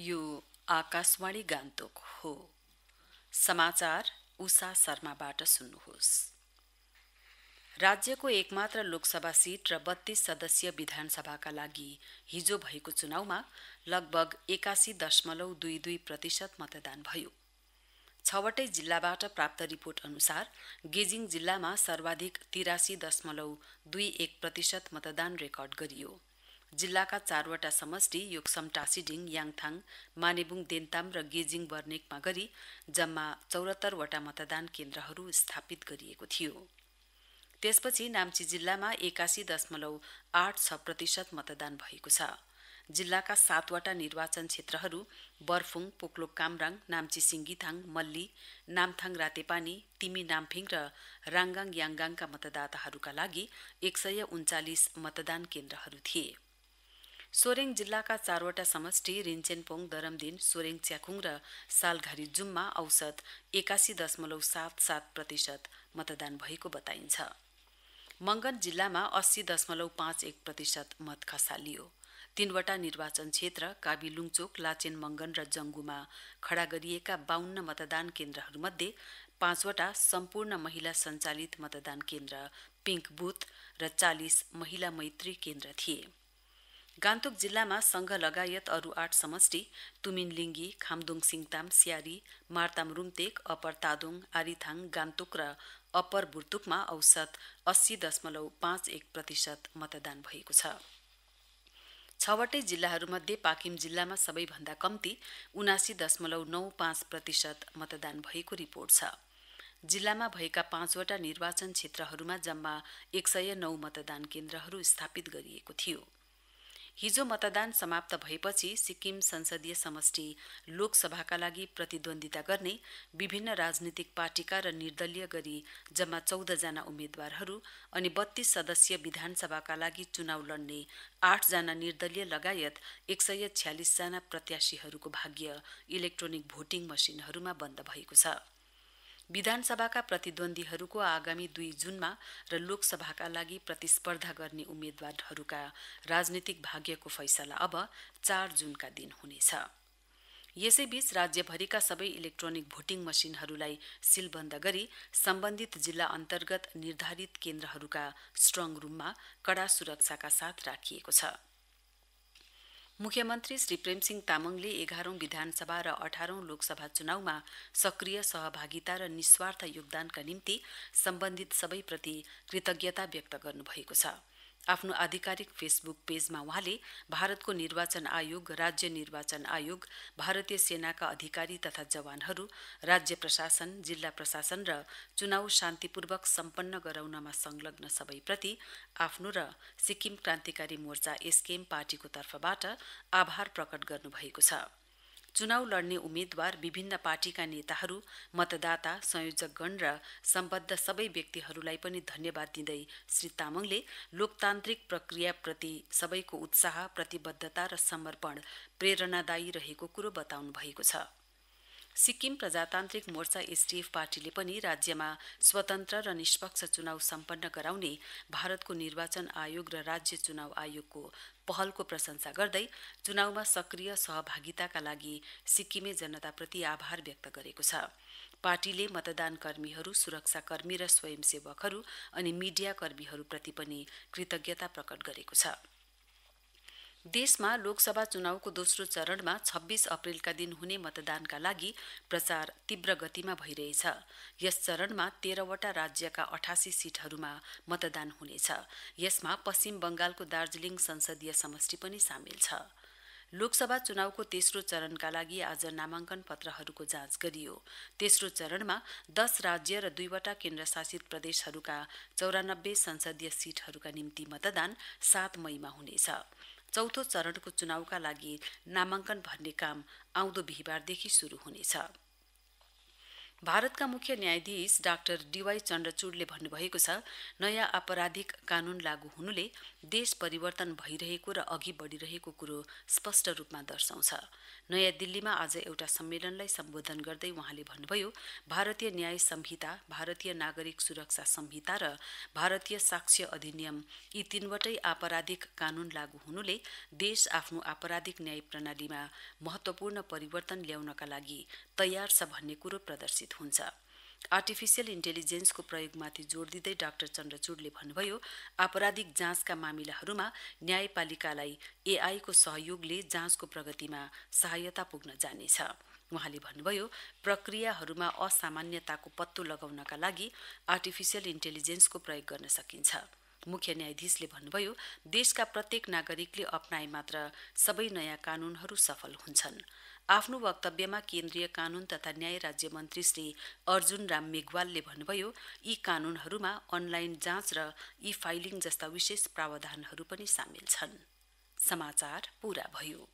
यो आकाशवाणी गान्तोक हो समाचार उषा शर्माबाट सुन्नुहोस् राज्यको एकमात्र लोकसभा सीट र बत्तीस सदस्यीय विधानसभाका लागि हिजो भएको चुनावमा लगभग एकासी दशमलव दुई दुई प्रतिशत मतदान भयो छवटै जिल्लाबाट प्राप्त रिपोर्ट अनुसार गेजिङ जिल्लामा सर्वाधिक तिरासी दशमलव दुई एक प्रतिशत मतदान रेकर्ड गरियो जिल्लाका चारवटा समष्टि योक्सम टाशीडिङ याङथाङ मानेबुङ देन्ताम र गेजिङ बर्नेकमा गरी जम्मा चौरात्तरवटा मतदान केन्द्रहरू स्थापित गरिएको थियो त्यसपछि नाम्ची जिल्लामा एकासी दशमलउ आठ छ प्रतिशत मतदान भएको छ जिल्लाका सातवटा निर्वाचन क्षेत्रहरू बर्फुङ पोक्लोक कामराङ नाम्ची सिङ्गीथाङ मल्ली नामथाङ रातेपानी तिमी नाम्फिङ र राङगाङ याङगाङका मतदाताहरूका लागि एक सय उन्चालिस मतदान केन्द्रहरू थिए सोरेङ जिल्लाका चारवटा समष्टि रिन्चेनपोङ दरमदिन सोरेङ च्याखुङ र सालघारी जुममा औसत एकासी दशमलउ सात सात प्रतिशत मतदान भएको बताइन्छ मंगन जिल्लामा अस्सी दशमलउ पाँच एक प्रतिशत मत खसालियो तीनवटा निर्वाचन क्षेत्र काबी लुङचोक लाचेन मंगन र जंगुमा खडा गरिएका बाहन्न मतदान केन्द्रहरूमध्ये पाँचवटा सम्पूर्ण महिला सञ्चालित मतदान केन्द्र पिङ्क बुथ र चालिस महिला मैत्री केन्द्र थिए गान्तोक जिल्लामा संघ लगायत अरू आठ समष्टि तुमिन लिङ्गी खाम्दोङ सिङताम स्यारी मार्ताम रूम्तेक अप्पर तादोङ आरिथाङ गान्तोक र अप्पर बुर्तुकमा औसत अस्सी दशमलउ पाँच एक प्रतिशत मतदान भएको छ छवटै जिल्लाहरूमध्ये पाकिम जिल्लामा सबैभन्दा कम्ती उनासी दशमलउ नौ पाँच प्रतिशत मतदान भएको रिपोर्ट छ जिल्लामा भएका पाँचवटा निर्वाचन क्षेत्रहरूमा जम्मा एक सय नौ मतदान केन्द्रहरू स्थापित गरिएको थियो हिजो मतदान समाप्त भएपछि सिक्किम संसदीय समष्टि लोकसभाका लागि प्रतिद्वन्दिता गर्ने विभिन्न राजनीतिक पार्टीका र निर्दलीय गरी जम्मा चौध जना उम्मेद्वारहरू अनि बत्तीस सदस्यीय विधानसभाका लागि चुनाव लड्ने आठ जना निर्दलीय लगायत एक सय छ्यालिसजना जना प्रत्याशीहरूको भाग्य इलेक्ट्रोनिक भोटिङ मशिनहरूमा बन्द भएको छ विधानसभाका प्रतिद्वन्दीहरूको आगामी दुई जूनमा र लोकसभाका लागि प्रतिस्पर्धा गर्ने उम्मेद्वारहरूका राजनीतिक भाग्यको फैसला अब चार जूनका दिन हुनेछ यसैबीच राज्यभरिका सबै इलेक्ट्रोनिक भोटिङ मशिनहरूलाई सिलबन्द गरी सम्बन्धित जिल्ला अन्तर्गत निर्धारित केन्द्रहरूका स्ट्रङ रूममा कडा सुरक्षाका साथ राखिएको छ मुख्यमन्त्री श्री प्रेमसिंह तामाङले एघारौं विधानसभा र अठारौं लोकसभा चुनाउमा सक्रिय सहभागिता र निस्वार्थ योगदानका निम्ति सम्बन्धित सबैप्रति कृतज्ञता व्यक्त गर्नुभएको छ आफ्नो आधिकारिक फेसबुक पेजमा वहाँले भारतको निर्वाचन आयोग राज्य निर्वाचन आयोग भारतीय सेनाका अधिकारी तथा जवानहरू राज्य प्रशासन जिल्ला प्रशासन र चुनाउ शान्तिपूर्वक सम्पन्न गराउनमा संलग्न सबैप्रति आफ्नो र सिक्किम क्रान्तिकारी मोर्चा एसकेएम पार्टीको तर्फबाट आभार प्रकट गर्नुभएको छ चुनाउ लड्ने उम्मेद्वार विभिन्न पार्टीका नेताहरू मतदाता संयोजकगण र सम्बद्ध सबै व्यक्तिहरूलाई पनि धन्यवाद दिँदै श्री तामाङले लोकतान्त्रिक प्रक्रियाप्रति सबैको उत्साह प्रतिबद्धता र समर्पण प्रेरणादायी रहेको कुरो बताउनु भएको छ सिक्किम प्रजातान्त्रिक मोर्चा एसडीएफ पार्टीले पनि राज्यमा स्वतन्त्र र निष्पक्ष चुनाव सम्पन्न गराउने भारतको निर्वाचन आयोग र राज्य चुनाव आयोगको पहलको प्रशंसा गर्दै चुनावमा सक्रिय सहभागिताका लागि सिक्किमे जनताप्रति आभार व्यक्त गरेको छ पार्टीले मतदान कर्मीहरू सुरक्षाकर्मी र स्वयंसेवकहरू अनि मीडिया कर्मीहरूप्रति पनि कृतज्ञता प्रकट गरेको छ देशमा लोकसभा चुनाउको दोस्रो चरणमा छब्बीस अप्रेलका दिन हुने मतदानका लागि प्रचार तीव्र गतिमा भइरहेछ यस चरणमा तेह्रवटा राज्यका अठासी सीटहरूमा मतदान हुनेछ यसमा पश्चिम बंगालको दार्जीलिङ संसदीय समष्टि पनि सामेल छ लोकसभा चुनाउको तेस्रो चरणका लागि आज नामाङ्कन पत्रहरूको जाँच गरियो तेस्रो चरणमा दस राज्य र दुईवटा केन्द्रशासित प्रदेशहरूका चौरानब्बे संसदीय सीटहरूका निम्ति मतदान सात मईमा हुनेछ चौथो चरणको चुनाउका लागि नामाङ्कन भर्ने काम आउँदो बिहिबारदेखि शुरू हुनेछ भारतका मुख्य न्यायाधीश डाक्टर डीवाई चन्द्रचूडले भन्नुभएको छ नयाँ आपराधिक कानून लागू हुनुले देश परिवर्तन भइरहेको र अघि बढ़िरहेको कुरो स्पष्ट रूपमा दर्शाउँछ नयाँ दिल्लीमा आज एउटा सम्मेलनलाई सम्बोधन गर्दै वहाँले भन्नुभयो भारतीय न्याय संहिता भारतीय नागरिक सुरक्षा संहिता र भारतीय साक्ष्य अधिनियम यी तीनवटै आपराधिक कानून लागू हुनुले देश आफ्नो आपराधिक न्याय प्रणालीमा महत्वपूर्ण परिवर्तन ल्याउनका लागि तयार छ भन्ने कुरो प्रदर्शित विकसित हुन्छ आर्टिफिसियल इन्टेलिजेन्सको प्रयोगमाथि जोड दिँदै डाक्टर चन्द्रचूडले भन्नुभयो आपराधिक जाँचका मामिलाहरूमा न्यायपालिकालाई एआईको सहयोगले जाँचको प्रगतिमा सहायता पुग्न जानेछ वहाँले भन्नुभयो प्रक्रियाहरूमा असामान्यताको पत्तो लगाउनका लागि आर्टिफिसियल इन्टेलिजेन्सको प्रयोग गर्न सकिन्छ मुख्य न्यायाधीशले भन्नुभयो देशका प्रत्येक नागरिकले अप्नाए मात्र सबै नयाँ कानूनहरू सफल हुन्छन् आफ्नो वक्तव्यमा केन्द्रीय कानून तथा न्याय राज्य मन्त्री श्री अर्जुन राम मेघवालले भन्नुभयो यी कानूनहरूमा अनलाइन जाँच र ई फाइलिङ जस्ता विशेष प्रावधानहरू पनि सामेल छन् समाचार पूरा भयो